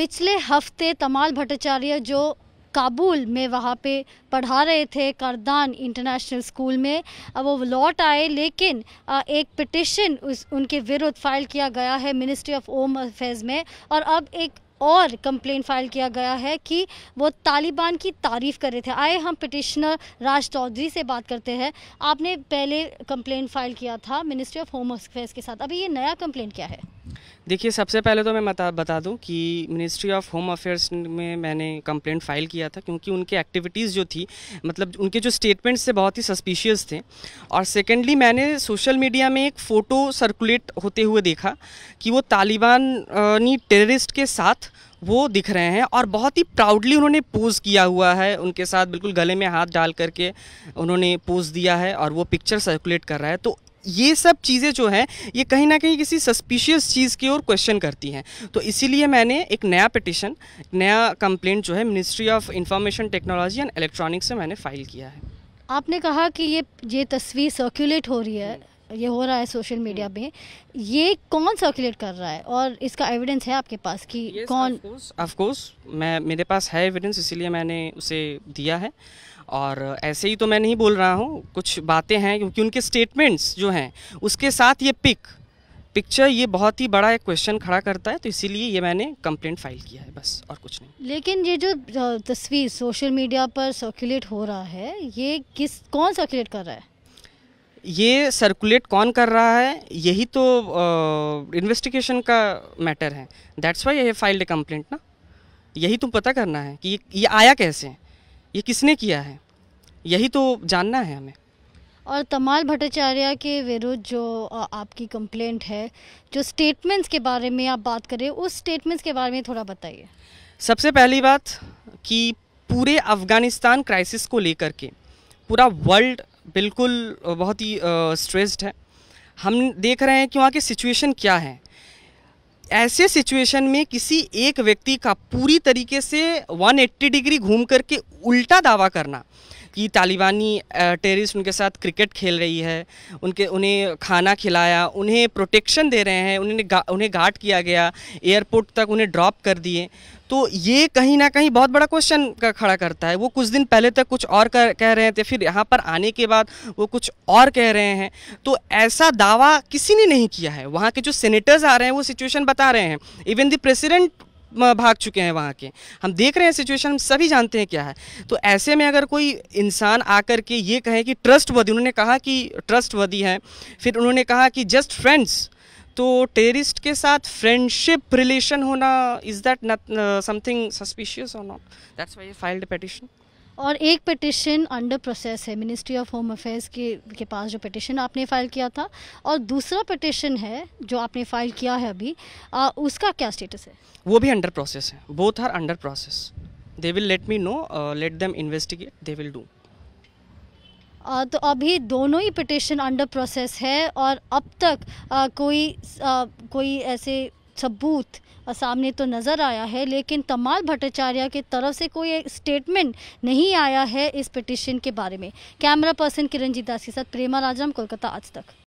पिछले हफ्ते तमाल भट्टाचार्य जो काबुल में वहाँ पे पढ़ा रहे थे करदान इंटरनेशनल स्कूल में अब वो लौट आए लेकिन एक पिटिशन उस उनके विरुद्ध फाइल किया गया है मिनिस्ट्री ऑफ होम अफेयर्स में और अब एक और कंप्लेन फाइल किया गया है कि वो तालिबान की तारीफ़ कर रहे थे आए हम पिटिशनर राज चौधरी से बात करते हैं आपने पहले कंप्लेन फाइल किया था मिनिस्ट्री ऑफ होम अफेयर्स के साथ अभी ये नया कंप्लेन क्या है देखिए सबसे पहले तो मैं बता बता दूं कि मिनिस्ट्री ऑफ होम अफेयर्स में मैंने कंप्लेंट फाइल किया था क्योंकि उनके एक्टिविटीज़ जो थी मतलब उनके जो स्टेटमेंट्स थे बहुत ही सस्पिशियस थे और सेकेंडली मैंने सोशल मीडिया में एक फ़ोटो सर्कुलेट होते हुए देखा कि वो तालिबानी टेररिस्ट के साथ वो दिख रहे हैं और बहुत ही प्राउडली उन्होंने पोज किया हुआ है उनके साथ बिल्कुल गले में हाथ डाल करके उन्होंने पोज दिया है और वो पिक्चर सर्कुलेट कर रहा है तो ये सब चीज़ें जो हैं ये कहीं ना कहीं किसी सस्पिशियस चीज़ की ओर क्वेश्चन करती हैं तो इसीलिए मैंने एक नया पिटिशन नया कंप्लेंट जो है ministry of information technology and electronics से मैंने फाइल किया है आपने कहा कि ये ये तस्वीर सर्कुलेट हो रही है ये हो रहा है सोशल मीडिया हम्म। पे ये कौन सर्कुलेट कर रहा है और इसका एविडेंस है आपके पास कि yes, कौन ऑफ कोर्स मैं मेरे पास है एविडेंस इसीलिए मैंने उसे दिया है और ऐसे ही तो मैं नहीं बोल रहा हूँ कुछ बातें हैं क्योंकि उनके स्टेटमेंट्स जो हैं उसके साथ ये पिक पिक्चर ये बहुत ही बड़ा एक क्वेश्चन खड़ा करता है तो इसीलिए ये मैंने कंप्लेंट फाइल किया है बस और कुछ नहीं लेकिन ये जो तस्वीर सोशल मीडिया पर सर्कुलेट हो रहा है ये किस कौन सर्कुलेट कर रहा है ये सर्कुलेट कौन कर रहा है यही तो इन्वेस्टिगेशन का मैटर है दैट्स वाई ये फाइल्ड ए कंप्लेंट ना यही तो पता करना है कि ये, ये आया कैसे ये किसने किया है यही तो जानना है हमें और तमाल भट्टाचार्य के विरुद्ध जो आपकी कंप्लेंट है जो स्टेटमेंट्स के बारे में आप बात करें उस स्टेटमेंट्स के बारे में थोड़ा बताइए सबसे पहली बात कि पूरे अफ़गानिस्तान क्राइसिस को लेकर के पूरा वर्ल्ड बिल्कुल बहुत ही स्ट्रेस्ड है हम देख रहे हैं कि वहाँ की सिचुएशन क्या है ऐसे सिचुएशन में किसी एक व्यक्ति का पूरी तरीके से 180 डिग्री घूम करके उल्टा दावा करना कि तालिबानी टेररिस्ट उनके साथ क्रिकेट खेल रही है उनके उन्हें खाना खिलाया उन्हें प्रोटेक्शन दे रहे हैं उन्हें गा, उन्हें गार्ड किया गया एयरपोर्ट तक उन्हें ड्रॉप कर दिए तो ये कहीं ना कहीं बहुत बड़ा क्वेश्चन का खड़ा करता है वो कुछ दिन पहले तक कुछ और कर, कह रहे थे फिर यहाँ पर आने के बाद वो कुछ और कह रहे हैं तो ऐसा दावा किसी ने नहीं किया है वहाँ के जो सेनेटर्स आ रहे हैं वो सिचुएशन बता रहे हैं इवन द प्रेसिडेंट भाग चुके हैं वहाँ के हम देख रहे हैं सिचुएशन हम सभी जानते हैं क्या है तो ऐसे में अगर कोई इंसान आकर के ये कहे कि ट्रस्ट उन्होंने कहा कि ट्रस्ट वर्दी है फिर उन्होंने कहा कि जस्ट फ्रेंड्स तो टेररिस्ट के साथ फ्रेंडशिप रिलेशन होना is that not something suspicious और not that's why you filed petition और एक पिटिशन अंडर प्रोसेस है मिनिस्ट्री ऑफ होम अफेयर्स के के पास जो पिटिशन आपने फाइल किया था और दूसरा पिटिशन है जो आपने फाइल किया है अभी आ, उसका क्या स्टेटस है वो भी अंडर प्रोसेस है both are under process they will let me know let them investigate they will do तो अभी दोनों ही पिटिशन अंडर प्रोसेस है और अब तक आ, कोई आ, कोई ऐसे सबूत सामने तो नज़र आया है लेकिन तमाल भट्टाचार्य के तरफ से कोई स्टेटमेंट नहीं आया है इस पिटिशन के बारे में कैमरा पर्सन किरणजीत दास के साथ प्रेमा राजम कोलकाता आज तक